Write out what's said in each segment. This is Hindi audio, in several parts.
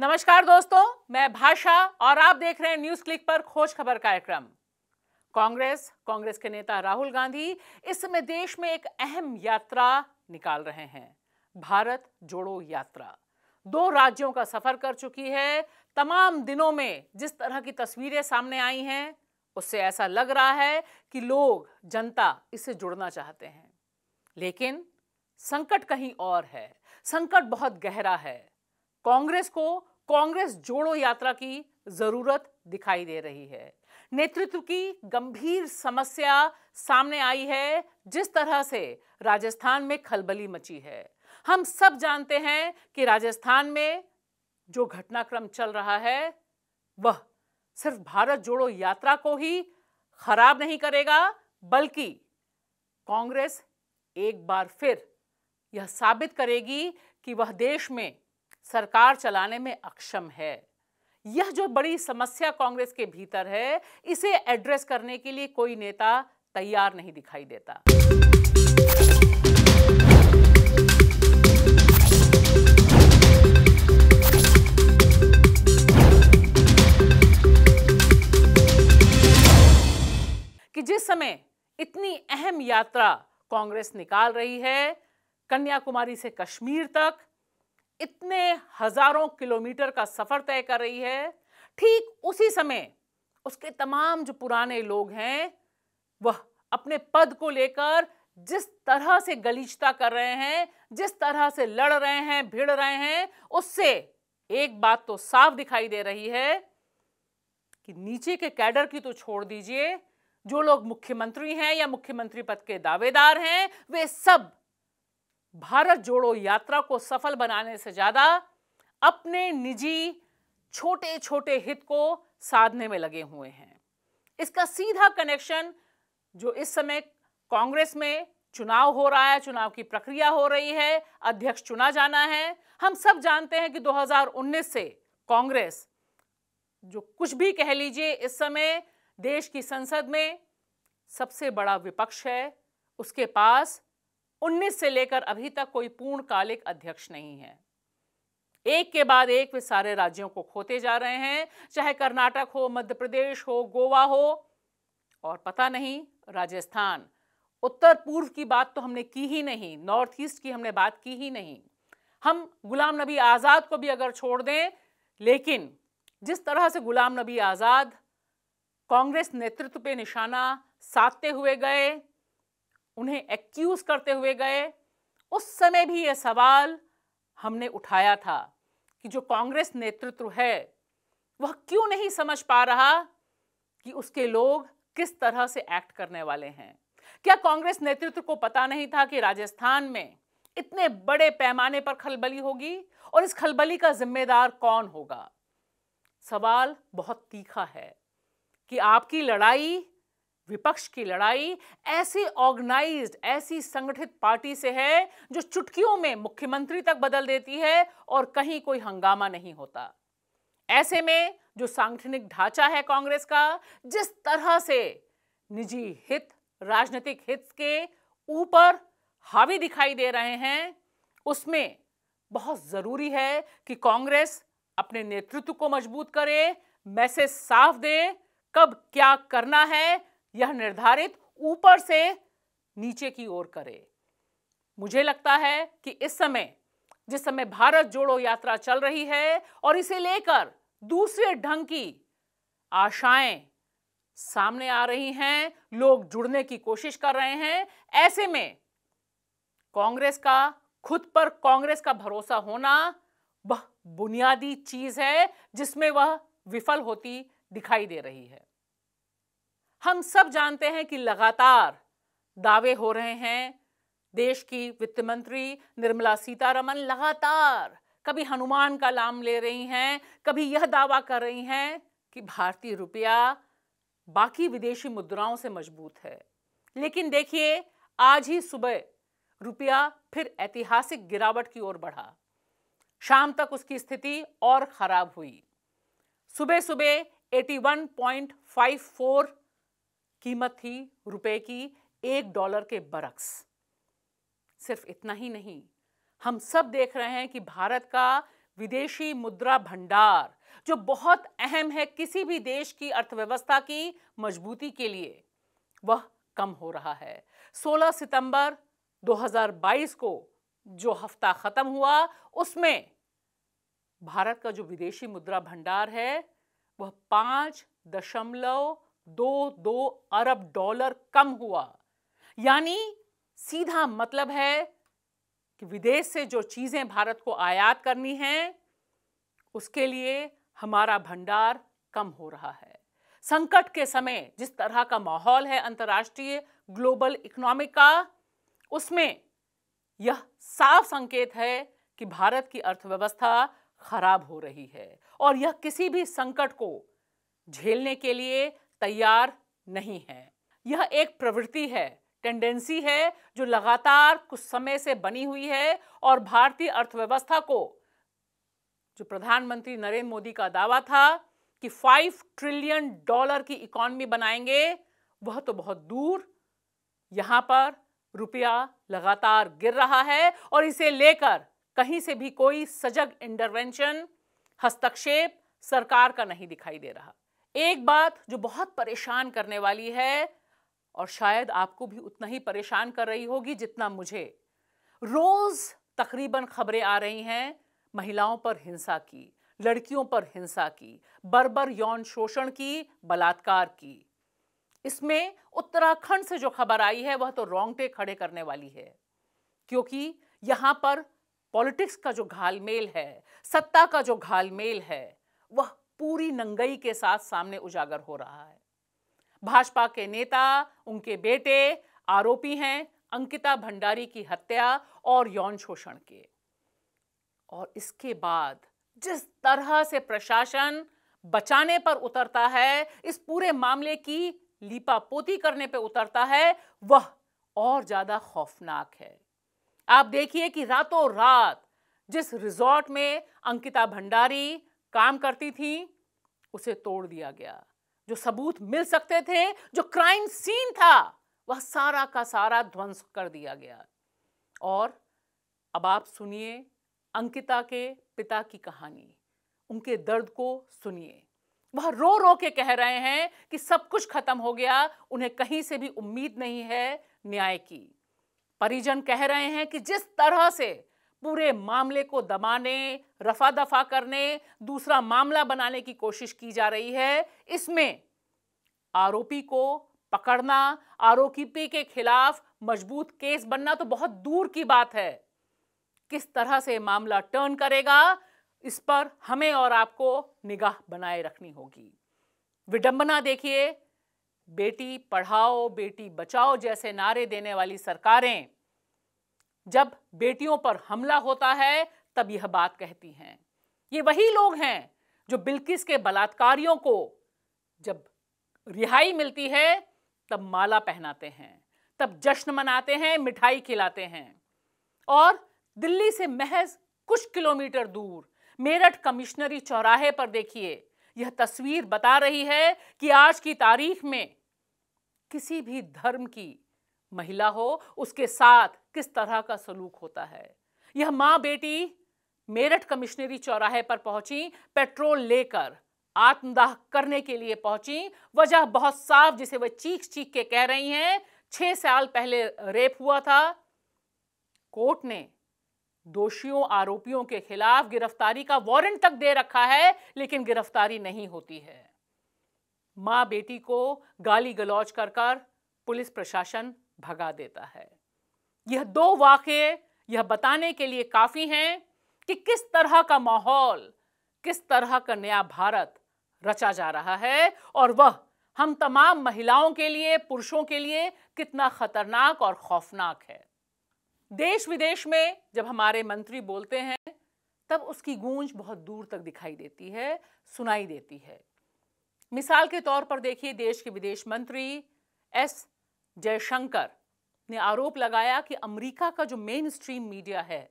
नमस्कार दोस्तों मैं भाषा और आप देख रहे हैं न्यूज क्लिक पर खोज खबर कार्यक्रम कांग्रेस कांग्रेस के नेता राहुल गांधी इस समय देश में एक अहम यात्रा निकाल रहे हैं भारत जोड़ो यात्रा दो राज्यों का सफर कर चुकी है तमाम दिनों में जिस तरह की तस्वीरें सामने आई हैं उससे ऐसा लग रहा है कि लोग जनता इससे जुड़ना चाहते हैं लेकिन संकट कहीं और है संकट बहुत गहरा है कांग्रेस को कांग्रेस जोड़ो यात्रा की जरूरत दिखाई दे रही है नेतृत्व की गंभीर समस्या सामने आई है जिस तरह से राजस्थान में खलबली मची है हम सब जानते हैं कि राजस्थान में जो घटनाक्रम चल रहा है वह सिर्फ भारत जोड़ो यात्रा को ही खराब नहीं करेगा बल्कि कांग्रेस एक बार फिर यह साबित करेगी कि वह देश में सरकार चलाने में अक्षम है यह जो बड़ी समस्या कांग्रेस के भीतर है इसे एड्रेस करने के लिए कोई नेता तैयार नहीं दिखाई देता कि जिस समय इतनी अहम यात्रा कांग्रेस निकाल रही है कन्याकुमारी से कश्मीर तक इतने हजारों किलोमीटर का सफर तय कर रही है ठीक उसी समय उसके तमाम जो पुराने लोग हैं वह अपने पद को लेकर जिस तरह से गलीचता कर रहे हैं जिस तरह से लड़ रहे हैं भिड़ रहे हैं उससे एक बात तो साफ दिखाई दे रही है कि नीचे के कैडर की तो छोड़ दीजिए जो लोग मुख्यमंत्री हैं या मुख्यमंत्री पद के दावेदार हैं वे सब भारत जोड़ो यात्रा को सफल बनाने से ज़्यादा अपने निजी छोटे छोटे हित को साधने में लगे हुए हैं इसका सीधा कनेक्शन जो इस समय कांग्रेस में चुनाव हो रहा है चुनाव की प्रक्रिया हो रही है अध्यक्ष चुना जाना है हम सब जानते हैं कि 2019 से कांग्रेस जो कुछ भी कह लीजिए इस समय देश की संसद में सबसे बड़ा विपक्ष है उसके पास उन्नीस से लेकर अभी तक कोई पूर्णकालिक अध्यक्ष नहीं है एक के बाद एक वे सारे राज्यों को खोते जा रहे हैं चाहे कर्नाटक हो मध्य प्रदेश हो गोवा हो और पता नहीं राजस्थान उत्तर पूर्व की बात तो हमने की ही नहीं नॉर्थ ईस्ट की हमने बात की ही नहीं हम गुलाम नबी आज़ाद को भी अगर छोड़ दें लेकिन जिस तरह से गुलाम नबी आज़ाद कांग्रेस नेतृत्व पे निशाना साधते हुए गए उन्हें एक्यूज करते हुए गए उस समय भी यह सवाल हमने उठाया था कि जो कांग्रेस नेतृत्व है वह क्यों नहीं समझ पा रहा कि उसके लोग किस तरह से एक्ट करने वाले हैं क्या कांग्रेस नेतृत्व को पता नहीं था कि राजस्थान में इतने बड़े पैमाने पर खलबली होगी और इस खलबली का जिम्मेदार कौन होगा सवाल बहुत तीखा है कि आपकी लड़ाई विपक्ष की लड़ाई ऐसी ऑर्गेनाइज्ड ऐसी संगठित पार्टी से है जो चुटकियों में मुख्यमंत्री तक बदल देती है और कहीं कोई हंगामा नहीं होता ऐसे में जो सांगठनिक ढांचा है कांग्रेस का जिस तरह से निजी हित राजनीतिक हित के ऊपर हावी दिखाई दे रहे हैं उसमें बहुत ज़रूरी है कि कांग्रेस अपने नेतृत्व को मजबूत करे मैसेज साफ दे कब क्या करना है यह निर्धारित ऊपर से नीचे की ओर करे मुझे लगता है कि इस समय जिस समय भारत जोड़ो यात्रा चल रही है और इसे लेकर दूसरे ढंग की आशाएं सामने आ रही हैं लोग जुड़ने की कोशिश कर रहे हैं ऐसे में कांग्रेस का खुद पर कांग्रेस का भरोसा होना वह बुनियादी चीज है जिसमें वह विफल होती दिखाई दे रही है हम सब जानते हैं कि लगातार दावे हो रहे हैं देश की वित्त मंत्री निर्मला सीतारमन लगातार कभी हनुमान का नाम ले रही हैं कभी यह दावा कर रही हैं कि भारतीय रुपया बाकी विदेशी मुद्राओं से मजबूत है लेकिन देखिए आज ही सुबह रुपया फिर ऐतिहासिक गिरावट की ओर बढ़ा शाम तक उसकी स्थिति और खराब हुई सुबह सुबह 81.54 कीमत थी रुपए की एक डॉलर के बरक्स सिर्फ इतना ही नहीं हम सब देख रहे हैं कि भारत का विदेशी मुद्रा भंडार जो बहुत अहम है किसी भी देश की अर्थव्यवस्था की मजबूती के लिए वह कम हो रहा है 16 सितंबर 2022 को जो हफ्ता ख़त्म हुआ उसमें भारत का जो विदेशी मुद्रा भंडार है वह पांच दशमलव दो दो अरब डॉलर कम हुआ यानी सीधा मतलब है कि विदेश से जो चीज़ें भारत को आयात करनी हैं उसके लिए हमारा भंडार कम हो रहा है संकट के समय जिस तरह का माहौल है अंतर्राष्ट्रीय ग्लोबल इकोनॉमिक का उसमें यह साफ संकेत है कि भारत की अर्थव्यवस्था खराब हो रही है और यह किसी भी संकट को झेलने के लिए तैयार नहीं है यह एक प्रवृत्ति है टेंडेंसी है जो लगातार कुछ समय से बनी हुई है और भारतीय अर्थव्यवस्था को जो प्रधानमंत्री नरेंद्र मोदी का दावा था कि फाइव ट्रिलियन डॉलर की इकॉनमी बनाएंगे वह तो बहुत दूर यहां पर रुपया लगातार गिर रहा है और इसे लेकर कहीं से भी कोई सजग इंटरवेंशन हस्तक्षेप सरकार का नहीं दिखाई दे रहा एक बात जो बहुत परेशान करने वाली है और शायद आपको भी उतना ही परेशान कर रही होगी जितना मुझे रोज तकरीबन खबरें आ रही हैं महिलाओं पर हिंसा की लड़कियों पर हिंसा की बर्बर यौन शोषण की बलात्कार की इसमें उत्तराखंड से जो खबर आई है वह तो रोंगटे खड़े करने वाली है क्योंकि यहां पर पॉलिटिक्स का जो घालमेल है सत्ता का जो घालमेल है वह पूरी नंगई के साथ सामने उजागर हो रहा है भाजपा के नेता उनके बेटे आरोपी हैं अंकिता भंडारी की हत्या और यौन शोषण के और इसके बाद जिस तरह से प्रशासन बचाने पर उतरता है इस पूरे मामले की लीपापोती करने पर उतरता है वह और ज्यादा खौफनाक है आप देखिए कि रातों रात जिस रिजॉर्ट में अंकिता भंडारी काम करती थी उसे तोड़ दिया गया जो सबूत मिल सकते थे जो क्राइम सीन था वह सारा का सारा ध्वंस कर दिया गया और अब आप सुनिए अंकिता के पिता की कहानी उनके दर्द को सुनिए वह रो रो के कह रहे हैं कि सब कुछ खत्म हो गया उन्हें कहीं से भी उम्मीद नहीं है न्याय की परिजन कह रहे हैं कि जिस तरह से पूरे मामले को दबाने रफा दफा करने दूसरा मामला बनाने की कोशिश की जा रही है इसमें आरोपी को पकड़ना आरोपी के खिलाफ मजबूत केस बनना तो बहुत दूर की बात है किस तरह से मामला टर्न करेगा इस पर हमें और आपको निगाह बनाए रखनी होगी विडंबना देखिए बेटी पढ़ाओ बेटी बचाओ जैसे नारे देने वाली सरकारें जब बेटियों पर हमला होता है तब यह बात कहती हैं ये वही लोग हैं जो बिल्किस के बलात्कारियों को जब रिहाई मिलती है तब माला पहनाते हैं तब जश्न मनाते हैं मिठाई खिलाते हैं और दिल्ली से महज कुछ किलोमीटर दूर मेरठ कमिश्नरी चौराहे पर देखिए यह तस्वीर बता रही है कि आज की तारीख में किसी भी धर्म की महिला हो उसके साथ किस तरह का सलूक होता है यह मां बेटी मेरठ कमिश्नरी चौराहे पर पहुंची पेट्रोल लेकर आत्मदाह करने के लिए पहुंची वजह बहुत साफ जिसे वह चीख चीख के कह रही हैं छह साल पहले रेप हुआ था कोर्ट ने दोषियों आरोपियों के खिलाफ गिरफ्तारी का वारंट तक दे रखा है लेकिन गिरफ्तारी नहीं होती है मां बेटी को गाली गलौज कर कर पुलिस प्रशासन भगा देता है यह दो वाक्य यह बताने के लिए काफ़ी हैं कि किस तरह का माहौल किस तरह का नया भारत रचा जा रहा है और वह हम तमाम महिलाओं के लिए पुरुषों के लिए कितना खतरनाक और खौफनाक है देश विदेश में जब हमारे मंत्री बोलते हैं तब उसकी गूंज बहुत दूर तक दिखाई देती है सुनाई देती है मिसाल के तौर पर देखिए देश के विदेश मंत्री एस जयशंकर ने आरोप लगाया कि अमेरिका का जो मेन स्ट्रीम मीडिया है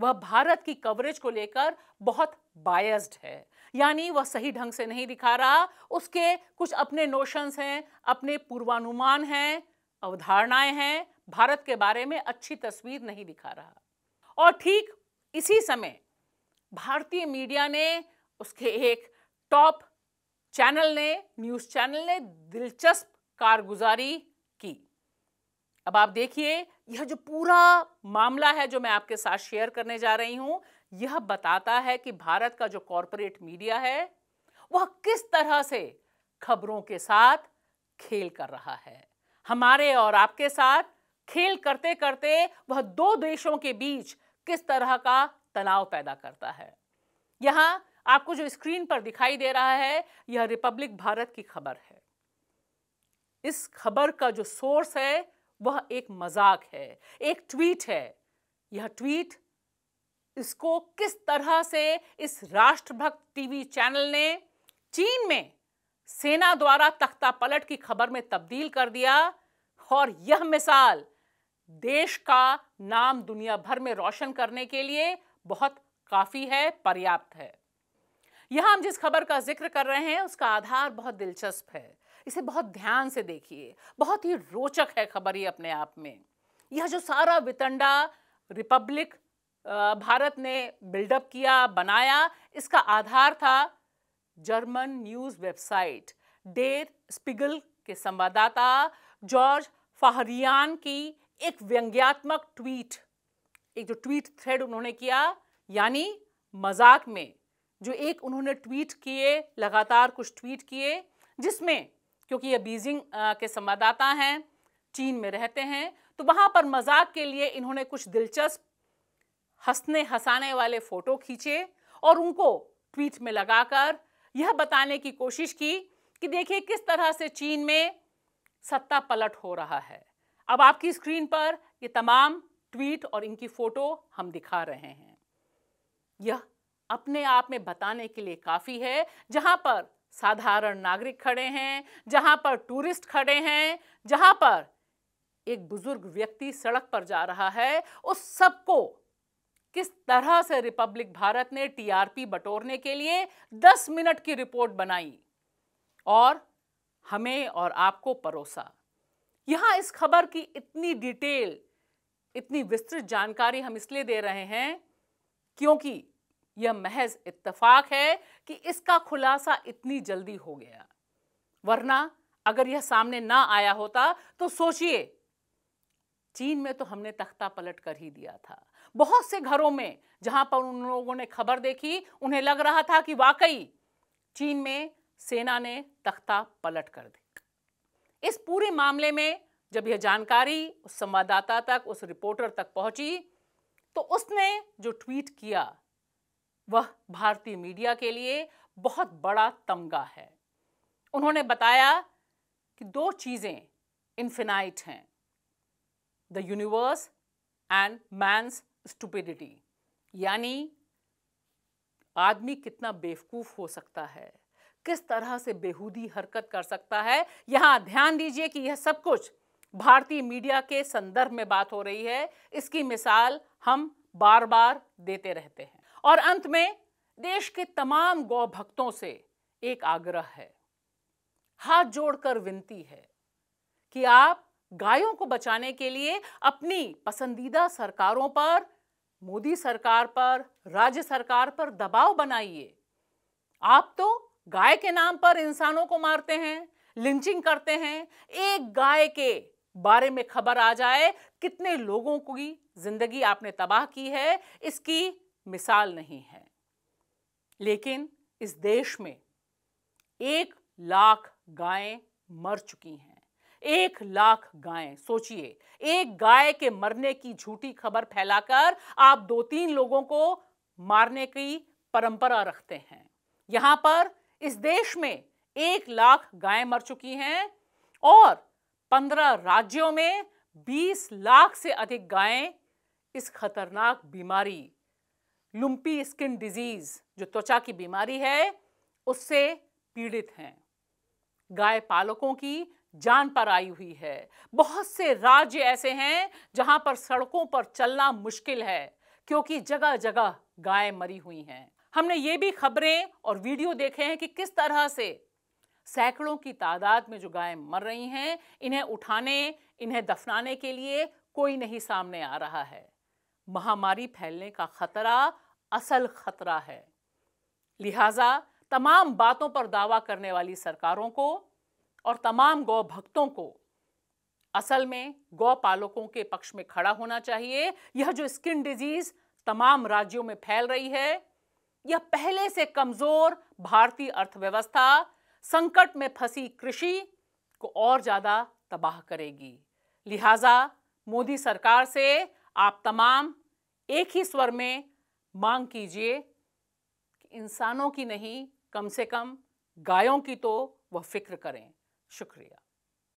वह भारत की कवरेज को लेकर बहुत बायस्ड है यानी वह सही ढंग से नहीं दिखा रहा उसके कुछ अपने नोशंस हैं अपने पूर्वानुमान हैं अवधारणाएं हैं भारत के बारे में अच्छी तस्वीर नहीं दिखा रहा और ठीक इसी समय भारतीय मीडिया ने उसके एक टॉप चैनल ने न्यूज़ चैनल ने दिलचस्प कारगुजारी की अब आप देखिए यह जो पूरा मामला है जो मैं आपके साथ शेयर करने जा रही हूं यह बताता है कि भारत का जो कॉरपोरेट मीडिया है वह किस तरह से खबरों के साथ खेल कर रहा है हमारे और आपके साथ खेल करते करते वह दो देशों के बीच किस तरह का तनाव पैदा करता है यहां आपको जो स्क्रीन पर दिखाई दे रहा है यह रिपब्लिक भारत की खबर है इस खबर का जो सोर्स है वह एक मजाक है एक ट्वीट है यह ट्वीट इसको किस तरह से इस राष्ट्रभक्त टीवी चैनल ने चीन में सेना द्वारा तख्ता पलट की खबर में तब्दील कर दिया और यह मिसाल देश का नाम दुनिया भर में रोशन करने के लिए बहुत काफ़ी है पर्याप्त है यहां हम जिस खबर का जिक्र कर रहे हैं उसका आधार बहुत दिलचस्प है इसे बहुत ध्यान से देखिए बहुत ही रोचक है खबर ये अपने आप में यह जो सारा वितंडा रिपब्लिक भारत ने बिल्डअप किया बनाया इसका आधार था German news website Der Spiegel के संवाददाता जॉर्ज फाहरियान की एक व्यंग्यात्मक ट्वीट एक जो ट्वीट थ्रेड उन्होंने किया यानी मजाक में जो एक उन्होंने ट्वीट किए लगातार कुछ ट्वीट किए जिसमें क्योंकि ये बीजिंग के संवाददाता हैं चीन में रहते हैं तो वहाँ पर मजाक के लिए इन्होंने कुछ दिलचस्प हंसने हंसाने वाले फ़ोटो खींचे और उनको ट्वीट में लगाकर यह बताने की कोशिश की कि देखिए किस तरह से चीन में सत्ता पलट हो रहा है अब आपकी स्क्रीन पर ये तमाम ट्वीट और इनकी फ़ोटो हम दिखा रहे हैं यह अपने आप में बताने के लिए काफ़ी है जहां पर साधारण नागरिक खड़े हैं जहां पर टूरिस्ट खड़े हैं जहां पर एक बुजुर्ग व्यक्ति सड़क पर जा रहा है उस सबको किस तरह से रिपब्लिक भारत ने टीआरपी बटोरने के लिए 10 मिनट की रिपोर्ट बनाई और हमें और आपको परोसा यहां इस खबर की इतनी डिटेल इतनी विस्तृत जानकारी हम इसलिए दे रहे हैं क्योंकि यह महज इत्तफाक है कि इसका खुलासा इतनी जल्दी हो गया वरना अगर यह सामने ना आया होता तो सोचिए चीन में तो हमने तख्ता पलट कर ही दिया था बहुत से घरों में जहां पर उन लोगों ने खबर देखी उन्हें लग रहा था कि वाकई चीन में सेना ने तख्ता पलट कर दी इस पूरे मामले में जब यह जानकारी उस संवाददाता तक उस रिपोर्टर तक पहुंची तो उसने जो ट्वीट किया वह भारतीय मीडिया के लिए बहुत बड़ा तमगा है उन्होंने बताया कि दो चीज़ें इन्फिनाइट हैं the universe and man's stupidity यानी आदमी कितना बेवकूफ़ हो सकता है किस तरह से बेहूदी हरकत कर सकता है यहां ध्यान दीजिए कि यह सब कुछ भारतीय मीडिया के संदर्भ में बात हो रही है इसकी मिसाल हम बार बार देते रहते हैं और अंत में देश के तमाम गौ भक्तों से एक आग्रह है हाथ जोड़कर विनती है कि आप गायों को बचाने के लिए अपनी पसंदीदा सरकारों पर मोदी सरकार पर राज्य सरकार पर दबाव बनाइए आप तो गाय के नाम पर इंसानों को मारते हैं लिंचिंग करते हैं एक गाय के बारे में खबर आ जाए कितने लोगों की जिंदगी आपने तबाह की है इसकी मिसाल नहीं है लेकिन इस देश में एक लाख गायें मर चुकी हैं एक लाख गायें सोचिए एक गाय के मरने की झूठी खबर फैलाकर आप दो तीन लोगों को मारने की परंपरा रखते हैं यहां पर इस देश में एक लाख गायें मर चुकी हैं और पंद्रह राज्यों में बीस लाख से अधिक गायें इस खतरनाक बीमारी लुम्पी स्किन डिजीज जो त्वचा की बीमारी है उससे पीड़ित हैं गाय पालकों की जान पर आई हुई है बहुत से राज्य ऐसे हैं जहां पर सड़कों पर चलना मुश्किल है क्योंकि जगह जगह गाय मरी हुई हैं हमने ये भी खबरें और वीडियो देखे हैं कि किस तरह से सैकड़ों की तादाद में जो गायें मर रही हैं इन्हें उठाने इन्हें दफनाने के लिए कोई नहीं सामने आ रहा है महामारी फैलने का खतरा असल खतरा है लिहाजा तमाम बातों पर दावा करने वाली सरकारों को और तमाम गौ भक्तों को असल में गौ पालकों के पक्ष में खड़ा होना चाहिए यह जो स्किन डिजीज तमाम राज्यों में फैल रही है यह पहले से कमजोर भारतीय अर्थव्यवस्था संकट में फंसी कृषि को और ज्यादा तबाह करेगी लिहाजा मोदी सरकार से आप तमाम एक ही स्वर में मांग कीजिए कि इंसानों की नहीं कम से कम गायों की तो वह फिक्र करें शुक्रिया